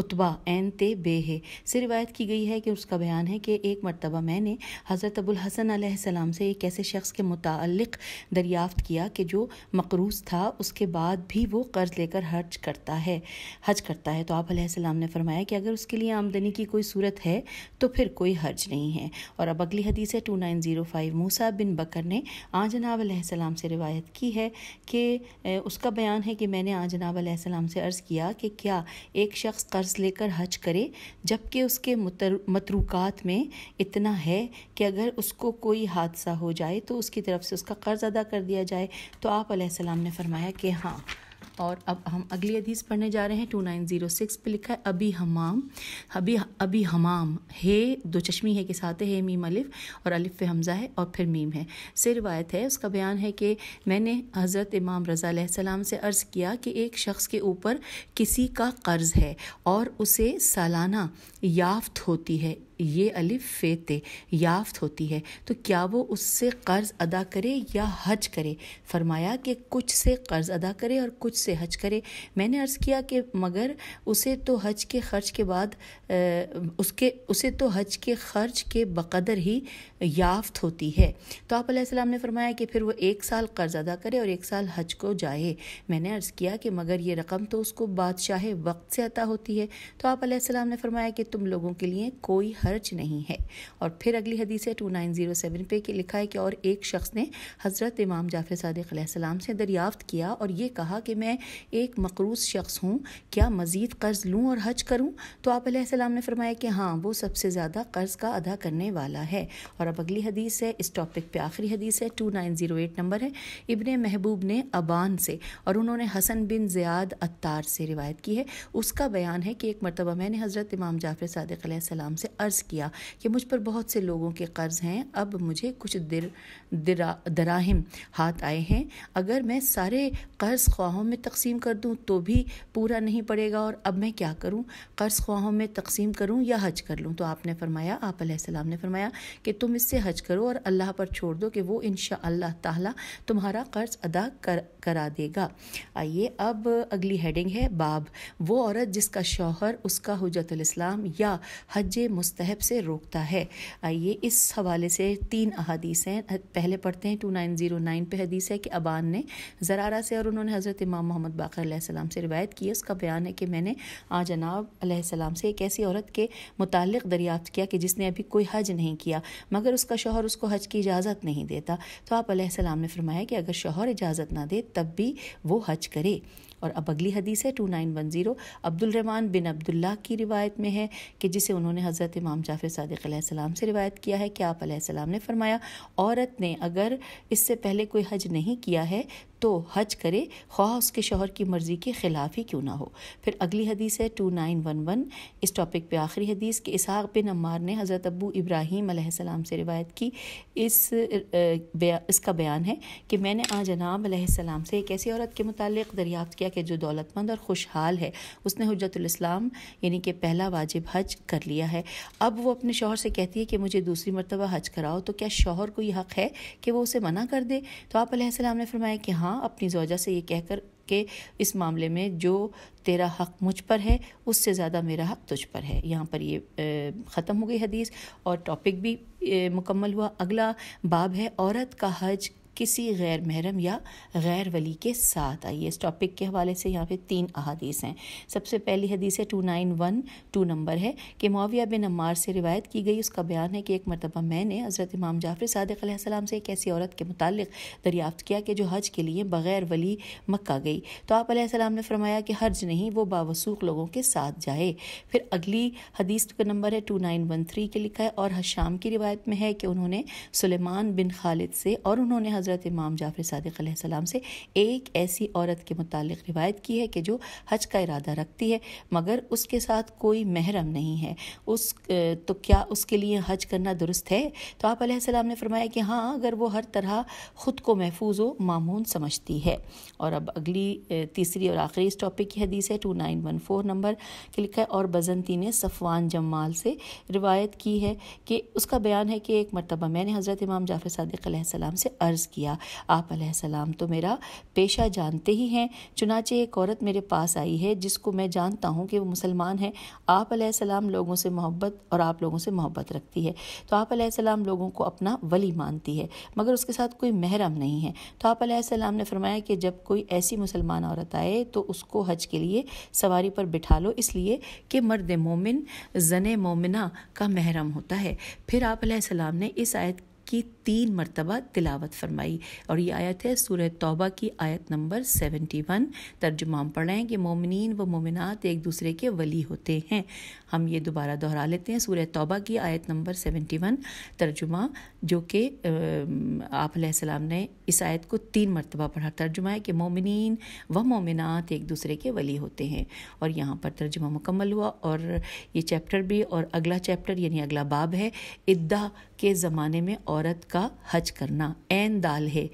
उतबा एन ते बे है से रिवायत की गई है कि उसका बयान है कि एक मरतबा मैंने हज़रत अबुल हसन सलाम से एक ऐसे शख्स के मुतक दरियाफ़त किया कि जो मकरूज था उसके बाद भी वो कर्ज़ लेकर हज करता है हज करता है तो आप सलाम ने फरमाया कि अगर उसके लिए आमदनी की कोई सूरत है तो फिर कोई हर्ज नहीं है और अब अगली हदीस है टू नाइन ज़ीरो फाइव मूसा बिन बकर ने आ जनाब से रिवायत की है कि उसका बयान है कि मैंने आ जनाब से अर्ज़ किया किया कि क्या एक शख्स कर्ज लेकर हज करे जबकि उसके मतरूकात में इतना है कि अगर उसको कोई हादसा हो जाए तो उसकी तरफ से उसका कर्ज़ अदा कर दिया जाए तो आप ने फरमाया कि हाँ और अब हम अगली अधीज़ पढ़ने जा रहे हैं टू नाइन ज़ीरो सिक्स पर लिखा है अभी हमाम अभी अभी हमाम हे दो चश्मी है के साथ है मीम अलिफ और अलिफ हमज़ा है और फिर मीम है से रिवायत है उसका बयान है कि मैंने हज़रत इमाम रज़ा सलाम से अर्ज़ किया कि एक शख्स के ऊपर किसी का कर्ज़ है और उसे सालाना याफ्त होती है ये अलिफ फेते याफ्त होती है तो क्या वो उससे कर्ज़ अदा करे या हज करे फरमाया कि कुछ से कर्ज़ अदा करे और कुछ से हज करे मैंने अर्ज़ किया कि मगर उसे तो हज के खर्च के बाद उसके उसे तो हज के खर्च के बकदर ही याफ्त होती है तो आप सलाम ने फरमाया कि फिर वो एक साल कर्ज़ अदा करे और एक साल हज को जाए मैंने अर्ज़ किया कि मगर ये रकम तो उसको बादशाह वक्त से अता होती है तो आप सलाम ने फरमाया कि तुम लोगों के लिए कोई हज खर्च नहीं है और फिर अगली हदीस है टू नाइन ज़ीरो सेवन पे कि लिखा है कि और एक शख्स ने हज़रत इमाम जाफर सदक़्सम से दरियाफ़त किया और ये कहा कि मैं एक मकरूज़ शख्स हूँ क्या मज़ीद कर्ज़ लूँ और हज करूँ तो आप सलाम ने फरमाया कि हाँ वो सबसे ज़्यादा कर्ज़ का अदा करने वाला है और अब अगली हदीस है इस टॉपिक पर आखिरी हदीस है two nine zero eight number है इबन महबूब ने अबान से और उन्होंने हसन बिन ज़ियाद अत्तार से रिवायत की है उसका बयान है कि एक मरतबा मैंने हज़रत इमाम जाफर सदक़ से अर्ज़ अर्ज़ किया कि मुझ पर बहुत से लोगों के कर्ज हैं अब मुझे कुछ दिर दरा दराहिम हाथ आए हैं अगर मैं सारे कर्ज ख्वाहों में तकसीम कर दूं तो भी पूरा नहीं पड़ेगा और अब मैं क्या करूं कर्ज ख्वाहों में तकसीम करूं या हज कर लूँ तो आपने फरमाया आप सलाम ने फरमाया कि तुम इससे हज करो और अल्लाह पर छोड़ दो कि वो इन ताला तुम्हारा कर्ज अदा कर करा देगा आइए अब अगली हेडिंग है बाब वो औरत जिसका शौहर उसका हजरत इस्लाम या हज मुस्तह साहब से रोकता है आइए इस हवाले से तीन अहादीस हैं पहले पढ़ते हैं टू नाइन ज़ीरो नाइन पर हदीस है कि अबान ने ज़रारा से और उन्होंने हज़रत इमाम मोहम्मद बाकर सलाम से रिवायत की उसका बयान है कि मैंने आज जनाब से एक ऐसी औरत के मुतल दरियाफ्त किया कि जिसने अभी कोई हज नहीं किया मगर उसका शोहर उसको हज की इजाज़त नहीं देता तो आप ने फरमाया कि अगर शोहर इजाज़त ना दे तब भी वो हज करे और अब अगली हदीस है टू नाइन वन ज़ीरो अब्दुलरहमान बिन अब्दुल्ला की रिवायत में है कि जिसे उन्होंने हज़रत इमाम जाफिर सदक़्लाम से रिवायत किया है कि आप ने फरमाया औरत ने अगर इससे पहले कोई हज नहीं किया है तो हज करे ख्वाह उसके शोहर की मर्ज़ी के ख़िलाफ़ ही क्यों ना हो फिर अगली हदीस है टू नाइन वन वन इस टॉपिक पे आखिरी हदीस के इसहाक बिन अम्मार ने हज़रत अबू इब्राहीम सलाम से रिवायत की इस बया, इसका बयान है कि मैंने आज जनाब सलाम से एक ऐसी औरत के मुतालिक दरियाफ़त किया कि जो दौलतमंद और खुशहाल है उसने हजरतलाम यानी कि पहला वाजिब हज कर लिया है अब वो अपने शोहर से कहती है कि मुझे दूसरी मरतबा हज कराओ तो क्या शोहर को ये हक़ है कि वो उसे मना कर दे तो आप ने फरमाया कि हाँ हाँ अपनी जोजा से ये कहकर के इस मामले में जो तेरा हक मुझ पर है उससे ज़्यादा मेरा हक तुझ पर है यहाँ पर ये ख़त्म हो गई हदीस और टॉपिक भी मुकम्मल हुआ अगला बाब है औरत का हज किसी गैर महरम या गैर वली के साथ आइए इस टॉपिक के हवाले से यहाँ पे तीन अहादीस हैं सबसे पहली हदीस है two nine one two number है कि मुआविया बिन अम्मार से रिवायत की गई उसका बयान है कि एक मरतबा मैंने हज़रत इमाम जाफर सदक़्सम से एक ऐसी औरत के मुतक दरियाफ़त किया कि जो हज के लिए बग़ैर वली मक्का गई तो आप ने फरमाया कि हज नहीं वो बावसूख लोगों के साथ जाए फिर अगली हदीस का नंबर है टू नाइन वन थ्री के लिखा है और हशाम की रिवायत में है कि उन्होंने सुलेमान बिन खालिद से और उन्होंने हज़रत हज़रत इमाम जाफ़िर सदक से एक ऐसी औरत के मुतालिक रिवायत की है कि जो हज का इरादा रखती है मगर उसके साथ कोई महरम नहीं है उस तो क्या उसके लिए हज करना दुरुस्त है तो आप सलाम ने फरमाया कि हाँ अगर वो हर तरह ख़ुद को महफूज व मामून समझती है और अब अगली तीसरी और आखिरी इस टॉपिक की हदीस है two nine one four number के लिखा है और बजंती ने सफ़वान जमाल से रिवायत की है कि उसका बयान है कि एक मरतबा मैंने हज़रत इमाम जाफ़र सदक से अर्ज़ किया आप सलाम तो मेरा पेशा जानते ही हैं चुनाचे एक औरत मेरे पास आई है जिसको मैं जानता हूँ कि वो मुसलमान है आप सलाम लोगों से मोहब्बत और आप लोगों से मोहब्बत रखती है तो आप सलाम लोगों को अपना वली मानती है मगर उसके साथ कोई महरम नहीं है तो आप सलाम ने फरमाया कि जब कोई ऐसी मुसलमान औरत आए तो उसको हज के लिए सवारी पर बिठा लो इसलिए कि मर्द मोमिन जन मोमिना का महरम होता है फिर आप ने इस आयत की तीन मरतबा तिलावत फरमाई और ये आयत है सूर तौबा की आयत नंबर सेवेंटी वन तर्जुमा हम पढ़ रहे हैं कि मोमिन व मोमिनत एक दूसरे के वली होते हैं हम ये दोबारा दोहरा लेते हैं सूर तौबा की आयत नंबर सेवेंटी वन तर्जुमा जो कि आप ने इस आयत को तीन मरतबा पढ़ा तर्जुमा है कि मोमिन व मोमिनत एक दूसरे के वली होते हैं और यहाँ पर तर्जुमा मुकम्मल हुआ और ये चैप्टर भी और अगला चैप्टर यानी अगला बाब है इद्दा के ज़माने में औरत का हज करना ऐन दाल है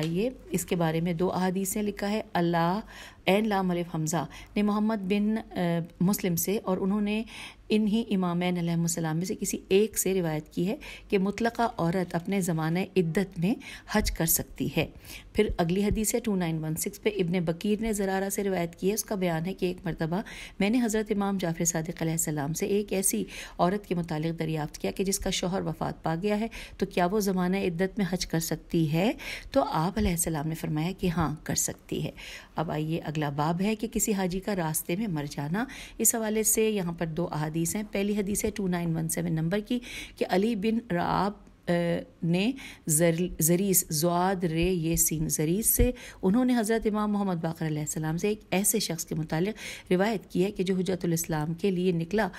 आइए इसके बारे में दो अहदीसें लिखा है अल्लाह एन लाम हमज़ा ने मोहम्मद बिन मुस्लिम से और उन्होंने इन्हीं इमाम सलाम में से किसी एक से रिवायत की है कि मुतलका औरत अपने ज़माने इद्दत में हज कर सकती है फिर अगली हदीस है टू नाइन वन सिक्स पे इबन बकीर ने ज़रारा से रिवायत की है उसका बयान है कि एक मरतबा मैंने हज़रत इमाम जाफर सदक सलाम से एक ऐसी औरत के मुतालिक दरियाफ़्त किया कि जिसका शोहर वफात पा गया है तो क्या वो ज़माना इद्दत में हज कर सकती है तो आप सलाम ने फरमाया कि हाँ कर सकती है अब आइए अगला बाब है कि किसी हाजी का रास्ते में मर जाना इस हवाले से यहाँ पर दो अहदी हदीस हैं पहली हदीस है two nine one seven number की कि अली बिन राब ने जर, जरीस जुआद रे ये सीन जरीस से उन्होंने हज़रत इमाम मोहम्मद बाकर सलाम से एक ऐसे शख्स के मुतालिक रिवायत की है कि जो हजरतम के लिए निकला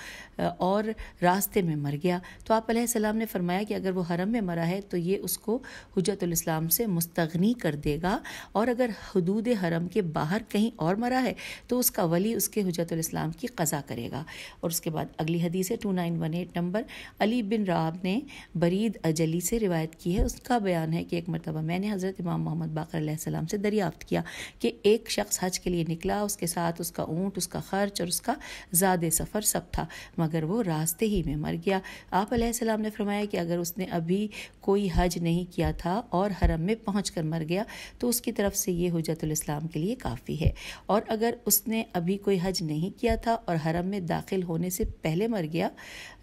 और रास्ते में मर गया तो आप सलाम ने फरमाया कि अगर वो हरम में मरा है तो ये उसको हजरतम से मुस्तगनी कर देगा और अगर हदूद हरम के बाहर कहीं और मरा है तो उसका वली उसके हजरतम की कज़ा करेगा और उसके बाद अगली हदीस है two nine one eight number अली बिन राब ने बरीद जली से रिवायत की है उसका बयान है कि एक मरतबा मैंने हज़रत इमाम मोहम्मद बाकर सलाम से दरियाफ़त किया कि एक शख्स हज के लिए निकला उसके साथ उसका ऊँट उसका खर्च और उसका ज़्यादा सफ़र सब था मगर वो रास्ते ही में मर गया आप सलाम ने फरमाया कि अगर उसने अभी कोई हज नहीं किया था और हरम में पहुँच कर मर गया तो उसकी तरफ से ये हजरतम के लिए काफ़ी है और अगर उसने अभी कोई हज नहीं किया था और हरम में दाखिल होने से पहले मर गया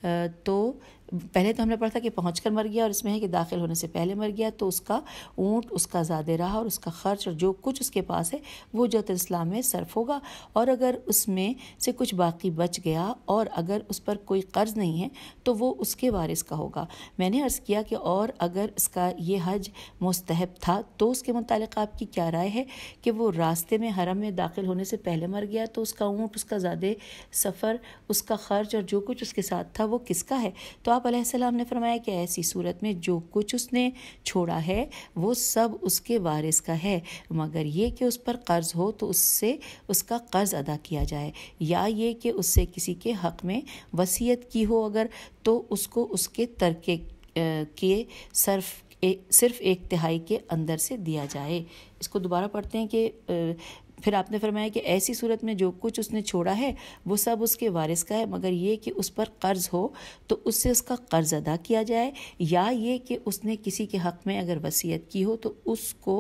तो पहले तो हमने पढ़ा था कि पहुँच कर मर गया और इसमें है कि दाखिल होने से पहले मर गया तो उसका ऊँट उसका ज़्यादा रहा और उसका खर्च और जो कुछ उसके पास है वो जत इस्लाम में सर्फ होगा और अगर उसमें से कुछ बाकी बच गया और अगर उस पर कोई कर्ज नहीं है तो वो उसके वारिस का होगा मैंने अर्ज़ किया कि और अगर इसका ये हज मस्तहब था तो उसके मतलब आपकी क्या राय है कि वो रास्ते में हरम में दाखिल होने से पहले मर गया तो उसका ऊँट उसका ज़्यादा सफ़र उसका खर्च और जो कुछ उसके साथ था वो किसका है तो आप सलाम ने फरमाया कि ऐसी सूरत में जो कुछ उसने छोड़ा है वो सब उसके वारिस का है मगर ये कि उस पर कर्ज़ हो तो उससे उसका कर्ज़ अदा किया जाए या ये कि उससे किसी के हक़ में वसीयत की हो अगर तो उसको उसके तरके के सर्फ ए, सिर्फ एक तिहाई के अंदर से दिया जाए इसको दोबारा पढ़ते हैं कि फिर आपने फरमाया कि ऐसी सूरत में जो कुछ उसने छोड़ा है वो सब उसके वारिस का है मगर ये कि उस पर कर्ज़ हो तो उससे उसका कर्ज़ अदा किया जाए या ये कि उसने किसी के हक़ में अगर वसीयत की हो तो उसको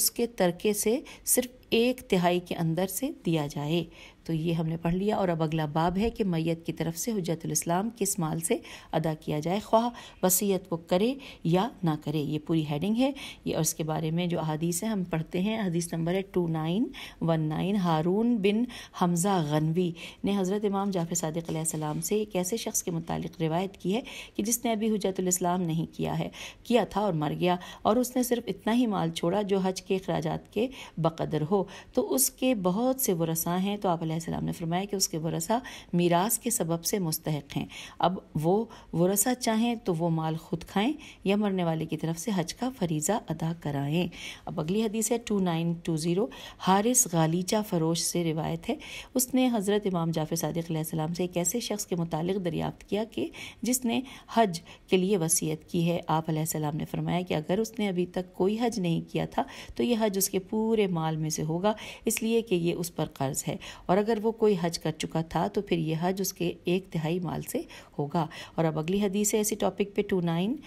उसके तरके से सिर्फ एक तिहाई के अंदर से दिया जाए तो ये हमने पढ़ लिया और अब अगला बाब है कि मैत की तरफ से हजतलाम किस माल से अदा किया जाए ख्वाह वसीयत को करे या ना करे ये पूरी हेडिंग है ये और इसके बारे में जो अदीस हैं हम पढ़ते हैं हदीस नंबर है टू नाइन वन नाइन हारून बिन हमज़ा गनवी ने हज़रत इमाम जाफर सदक से एक ऐसे शख्स के मुतालिक रिवायत की है कि जिसने अभी हजतलाम नहीं किया है किया था और मर गया और उसने सिर्फ इतना ही माल छोड़ा जो हज के अखराज के बकदर हो तो उसके बहुत से वसा हैं तो आप सलाम ने फरमाया कि उसके वरसा मीरास के सबब से मुस्तक हैं अब वो वरसा चाहें तो वो माल खुद खाएं या मरने वाले की तरफ से हज का फरीज़ा अदा कराएं अब अगली हदीस है टू नाइन टू ज़ीरो हारिस गालीचा फरोश से रिवायत है उसने हज़रत इमाम जाफिर सदक सलाम से एक ऐसे शख्स के मुतालिक दरियाफ़त किया कि जिसने हज के लिए वसीयत की है आप सलाम ने फरमाया कि अगर उसने अभी तक कोई हज नहीं किया था तो यह हज उसके पूरे माल में से होगा इसलिए कि ये उस पर कर्ज़ है और अगर वो कोई हज कर चुका था तो फिर यह हज उसके एक तिहाई माल से होगा और अब अगली हदीस है ऐसी टॉपिक पे two nine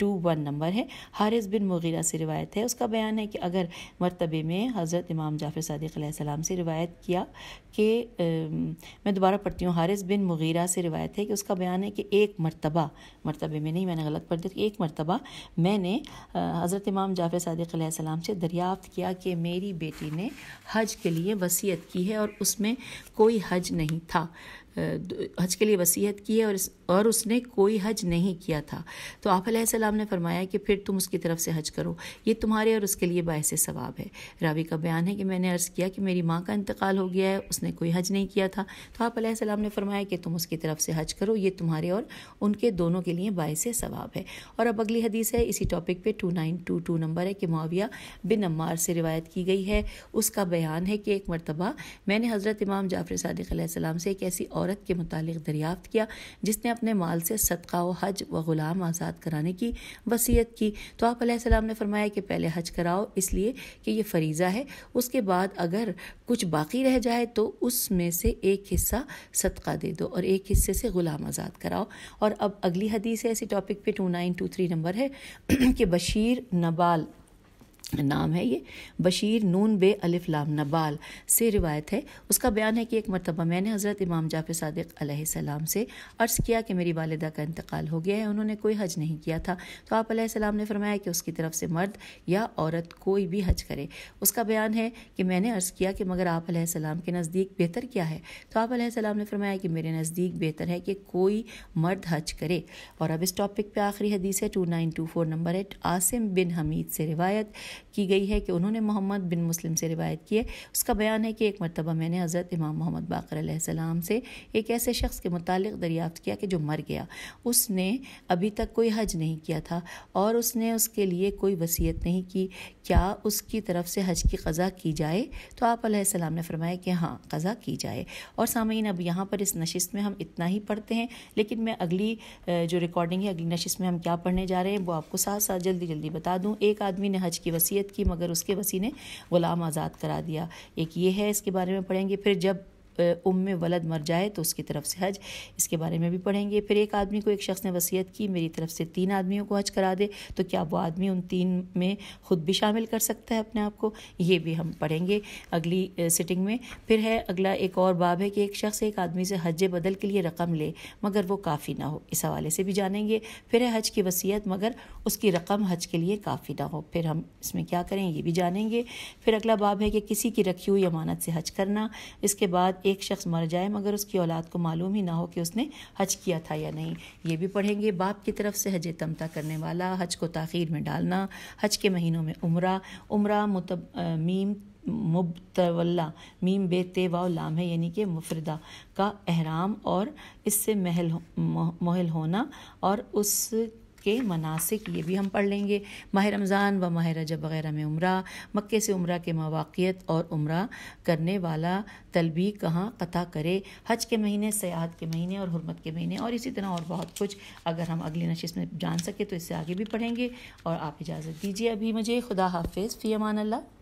two one number है हारिस बिन मुगीरा से रिवायत है उसका बयान है कि अगर मरतबे में हज़रत इमाम जाफ़र सदक से रिवायत किया कि मैं दोबारा पढ़ती हूँ हारिस बिन मुगीरा से रिवायत है कि उसका बयान है कि एक मरतबा मरतबे में नहीं मैंने गलत पढ़ दिया एक मरतबा मैंने हज़रत इमाम जाफ़र सदक से दरियाफ़्त किया कि मेरी बेटी ने हज के लिए वसीयत की है और उसमें कोई हज नहीं था हज के लिए वसीयत की है और इस, और उसने कोई हज नहीं किया था तो आप सलाम ने फरमाया कि फिर तुम उसकी तरफ से हज करो ये तुम्हारे और उसके लिए बायस सवाब है रावी का बयान है कि मैंने अर्ज़ किया कि मेरी माँ का इंतकाल हो गया है उसने कोई हज नहीं किया था तो आप सलाम ने फरमाया कि तुम उसकी तरफ से हज करो ये तुम्हारे और उनके दोनों के लिए बायस सवाब है और अब अगली हदीस है इसी टॉपिक पर two nine two two number है कि मुआविया बिन अम्मार से रिवायत की गई है उसका बयान है कि एक मरतबा मैंने हज़रत इमाम जाफ़र सदक सलाम से एक ऐसी औरत औरत के मुतालिक दरियाफ्त किया जिसने अपने माल से सदका व हज व ग़ुलाम आज़ाद कराने की वसीयत की तो आप सलाम ने फरमाया कि पहले हज कराओ इसलिए कि यह फरीज़ा है उसके बाद अगर कुछ बाकी रह जाए तो उसमें से एक हिस्सा सदका दे दो और एक हिस्से से ग़ुलाम आज़ाद कराओ और अब अगली हदीस है ऐसी टॉपिक पे two nine two three number है कि बशीर नबाल नाम है ये बशीर नून बे अलिफ लाम नबाल से रिवायत है उसका बयान है कि एक मरतबा मैंने हज़रत इमाम जाफ़ सदक से अर्ज़ किया कि मेरी वालदा का इंतकाल हो गया है उन्होंने कोई हज नहीं किया था तो आप सलाम ने फरमाया कि उसकी तरफ से मर्द या औरत कोई भी हज करे उसका बयान है कि मैंने अर्ज़ किया कि मगर आप सलाम के नज़दीक बेहतर क्या है तो आप सलाम ने फरमाया कि मेरे नज़दीक बेहतर है कि कोई मर्द हज करे और अब इस टॉपिक पर आखिरी हदीस है टू नाइन टू फोर नंबर एट आसिम बिन हमीद से रिवायत की गई है कि उन्होंने मोहम्मद बिन मुस्लिम से रिवायत की है उसका बयान है कि एक मरतबा मैंने हज़रत इमाम मोहम्मद बाकर सलाम से एक ऐसे शख्स के मुतालिक दरियाफ्त किया कि जो मर गया उसने अभी तक कोई हज नहीं किया था और उसने उसके लिए कोई वसीयत नहीं की क्या उसकी तरफ से हज की कज़ा की जाए तो आप सलाम ने फरमाया कि हाँ कज़ा की जाए और सामीन अब यहाँ पर इस नशस्त में हम इतना ही पढ़ते हैं लेकिन मैं अगली जो रिकॉर्डिंग है अगली नशस्त में हम क्या पढ़ने जा रहे हैं वो आपको साथ साथ जल्दी जल्दी बता दूँ एक आदमी ने हज की वसी वसीयत की मगर उसके वसी ने ग़ुलाम आज़ाद करा दिया एक ये है इसके बारे में पढ़ेंगे फिर जब उम वलद मर जाए तो उसकी तरफ से हज इसके बारे में भी पढ़ेंगे फिर एक आदमी को एक शख्स ने वसीयत की मेरी तरफ से तीन आदमियों को हज करा दे तो क्या वो आदमी उन तीन में खुद भी शामिल कर सकता है अपने आप को ये भी हम पढ़ेंगे अगली सिटिंग में फिर है अगला एक और बाब है कि एक शख्स एक आदमी से हज बदल के लिए रकम ले मगर वो काफ़ी ना हो इस हवाले से भी जानेंगे फिर है हज की वसीयत मगर उसकी रकम हज के लिए काफ़ी ना हो फिर हम इसमें क्या करें ये भी जानेंगे फिर अगला बाब है कि किसी की रखी हुई अमानत से हज करना इसके बाद एक शख्स मर जाए मगर उसकी औलाद को मालूम ही ना हो कि उसने हज किया था या नहीं ये भी पढ़ेंगे बाप की तरफ से हज तमता करने वाला हज को तखीर में डालना हज के महीनों में उम्र उम्र मुतब मीम मुबतवल्ला मीम बेते व लाम है यानी कि मुफरदा का अहराम और इससे महल मोहल होना और उस के मनासिक ये भी हम पढ़ लेंगे माह रमज़ान व माह रजब वगैरह में उम्र मक्के से उम्र के मवाक़ियत और उम्र करने वाला तलबी कहाँ कथा करे हज के महीने सयाहत के महीने और हरमत के महीने और इसी तरह और बहुत कुछ अगर हम अगली नशिश में जान सके तो इससे आगे भी पढ़ेंगे और आप इजाज़त दीजिए अभी मुझे खुदा हाफिज़ फ़ी अमान अल्लाह